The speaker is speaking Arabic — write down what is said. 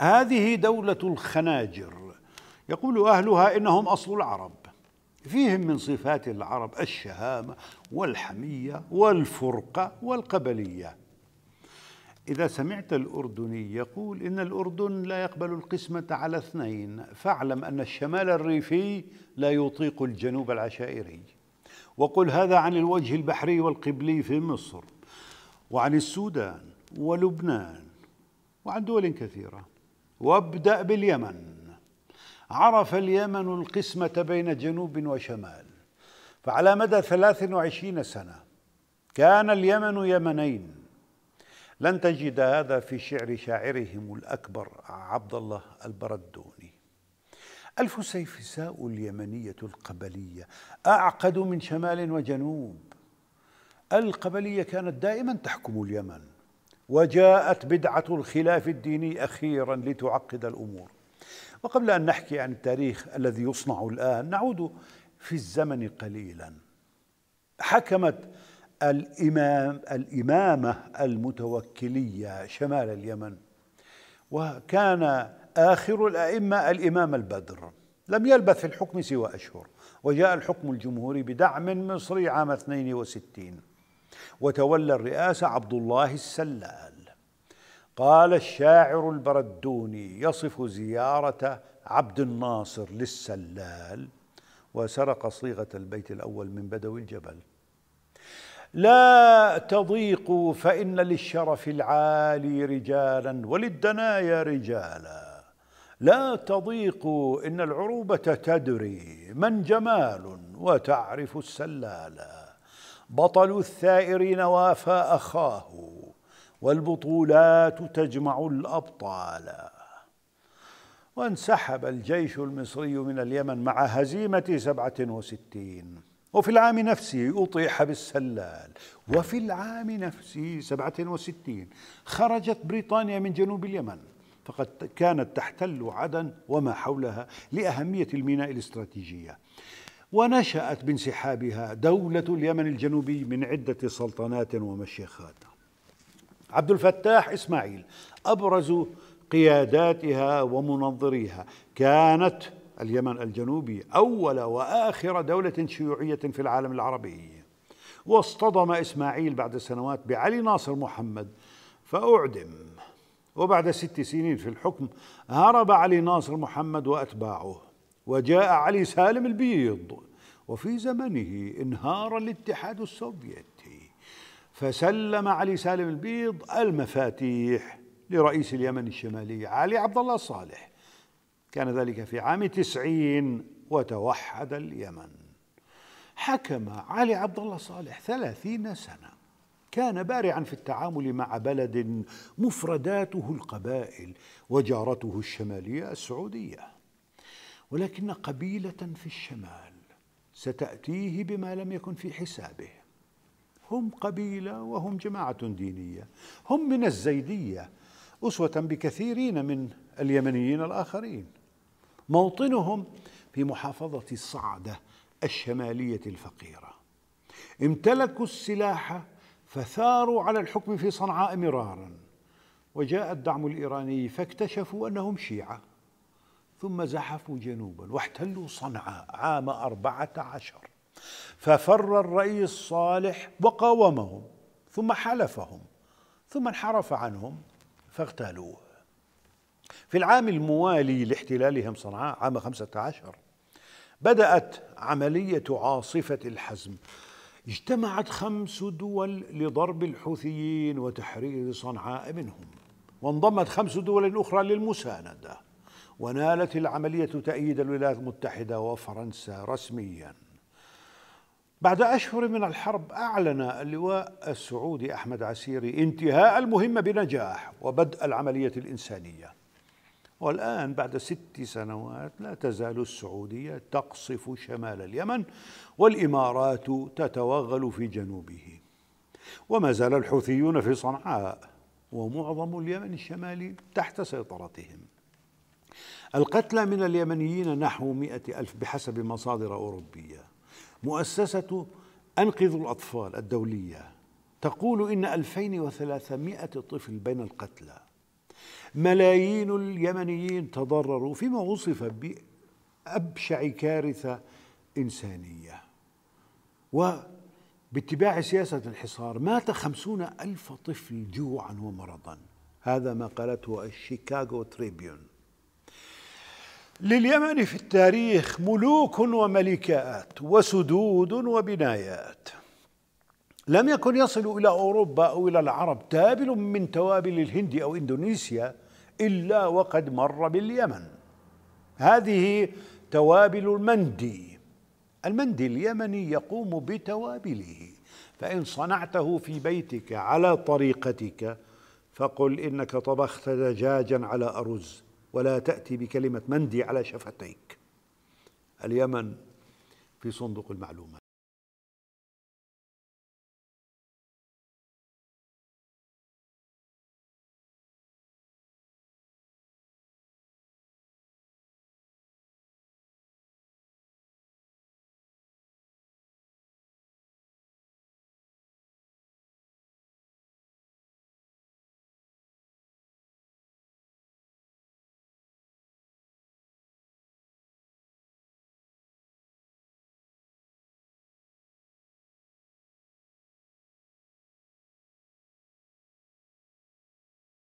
هذه دولة الخناجر يقول أهلها إنهم أصل العرب فيهم من صفات العرب الشهامة والحمية والفرقة والقبلية إذا سمعت الأردني يقول إن الأردن لا يقبل القسمة على اثنين فاعلم أن الشمال الريفي لا يطيق الجنوب العشائري وقل هذا عن الوجه البحري والقبلي في مصر وعن السودان ولبنان وعن دول كثيره وابدأ باليمن عرف اليمن القسمة بين جنوب وشمال فعلى مدى 23 سنة كان اليمن يمنين لن تجد هذا في شعر شاعرهم الأكبر عبد الله البردوني الفسيفساء اليمنية القبلية أعقد من شمال وجنوب القبلية كانت دائما تحكم اليمن وجاءت بدعة الخلاف الديني أخيرا لتعقد الأمور وقبل أن نحكي عن التاريخ الذي يصنع الآن نعود في الزمن قليلا حكمت الإمام الإمامة المتوكلية شمال اليمن وكان آخر الأئمة الإمام البدر لم يلبث في الحكم سوى أشهر وجاء الحكم الجمهوري بدعم مصري عام 62 وتولى الرئاسة عبد الله السلال قال الشاعر البردوني يصف زيارة عبد الناصر للسلال وسرق صيغة البيت الأول من بدوي الجبل لا تضيقوا فإن للشرف العالي رجالا وللدنايا رجالا لا تضيقوا إن العروبة تدري من جمال وتعرف السلالا بطل الثائرين وافى أخاه والبطولات تجمع الأبطال وانسحب الجيش المصري من اليمن مع هزيمة سبعة وستين وفي العام نفسه أطيح بالسلال وفي العام نفسه سبعة وستين خرجت بريطانيا من جنوب اليمن فقد كانت تحتل عدن وما حولها لأهمية الميناء الاستراتيجية ونشأت بانسحابها دولة اليمن الجنوبي من عدة سلطنات ومشيخات عبد الفتاح إسماعيل أبرز قياداتها ومنظريها كانت اليمن الجنوبي أول وآخر دولة شيوعية في العالم العربي واصطدم إسماعيل بعد سنوات بعلي ناصر محمد فأعدم وبعد ست سنين في الحكم هرب علي ناصر محمد وأتباعه وجاء علي سالم البيض وفي زمنه انهار الاتحاد السوفيتي فسلم علي سالم البيض المفاتيح لرئيس اليمن الشمالي علي عبد الله صالح كان ذلك في عام تسعين وتوحد اليمن حكم علي عبد الله صالح ثلاثين سنة كان بارعا في التعامل مع بلد مفرداته القبائل وجارته الشمالية السعودية ولكن قبيلة في الشمال ستأتيه بما لم يكن في حسابه هم قبيلة وهم جماعة دينية هم من الزيدية أسوة بكثيرين من اليمنيين الآخرين موطنهم في محافظة الصعدة الشمالية الفقيرة امتلكوا السلاح فثاروا على الحكم في صنعاء مرارا وجاء الدعم الإيراني فاكتشفوا أنهم شيعة ثم زحفوا جنوبا واحتلوا صنعاء عام أربعة عشر ففر الرئيس صالح وقاومهم ثم حلفهم ثم انحرف عنهم فاغتالوه في العام الموالي لاحتلالهم صنعاء عام خمسة عشر بدأت عملية عاصفة الحزم اجتمعت خمس دول لضرب الحوثيين وتحرير صنعاء منهم وانضمت خمس دول أخرى للمساندة ونالت العملية تأييد الولايات المتحدة وفرنسا رسميا بعد أشهر من الحرب أعلن اللواء السعودي أحمد عسيري انتهاء المهمة بنجاح وبدء العملية الإنسانية والآن بعد ست سنوات لا تزال السعودية تقصف شمال اليمن والإمارات تتوغل في جنوبه وما زال الحوثيون في صنعاء ومعظم اليمن الشمالي تحت سيطرتهم القتلى من اليمنيين نحو مئة ألف بحسب مصادر أوروبية مؤسسة أنقذ الأطفال الدولية تقول إن 2300 طفل بين القتلى ملايين اليمنيين تضرروا فيما وصف بأبشع كارثة إنسانية وباتباع سياسة الحصار مات خمسون ألف طفل جوعا ومرضا هذا ما قالته الشيكاغو تريبيون لليمن في التاريخ ملوك وملكات وسدود وبنايات لم يكن يصل إلى أوروبا أو إلى العرب تابل من توابل الهند أو إندونيسيا إلا وقد مر باليمن هذه توابل المندي المندي اليمني يقوم بتوابله فإن صنعته في بيتك على طريقتك فقل إنك طبخت دجاجا على أرز ولا تأتي بكلمة مندي على شفتيك اليمن في صندوق المعلومات